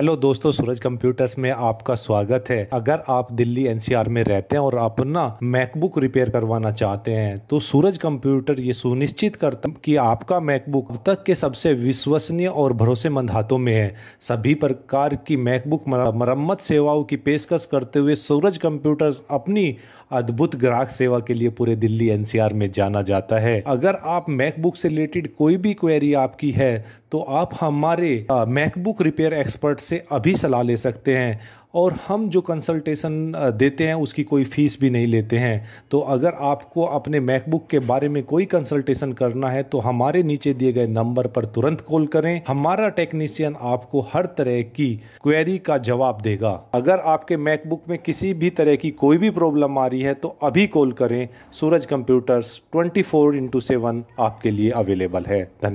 hello दोस्तों सूरज computers में आपका स्वागत है अगर आप दिल्ली एनसीआर में रहते हैं और अपना मैकबुक रिपेयर करवाना चाहते हैं तो सूरज कंप्यूटर ये सुनिश्चित करता कि आपका मैकबुक अब तक के सबसे विश्वसनीय और भरोसेमंद हाथों में है सभी प्रकार की मैकबुक मरम्मत सेवाओं की पेशकश करते हुए सूरज कंप्यूटर अपनी अद्भुत ग्राहक सेवा के लिए पूरे दिल्ली एन में जाना जाता है अगर आप मैकबुक से रिलेटेड कोई भी क्वेरी आपकी है तो आप हमारे मैकबुक रिपेयर एक्सपर्ट से अभी सलाह ले सकते हैं और हम जो कंसल्टेशन देते हैं उसकी कोई फ़ीस भी नहीं लेते हैं तो अगर आपको अपने मैकबुक के बारे में कोई कंसल्टेशन करना है तो हमारे नीचे दिए गए नंबर पर तुरंत कॉल करें हमारा टेक्नीशियन आपको हर तरह की क्वेरी का जवाब देगा अगर आपके मैकबुक में किसी भी तरह की कोई भी प्रॉब्लम आ रही है तो अभी कॉल करें Suraj computers twenty four into seven आपके लिए अवेलेबल है धन्यवाद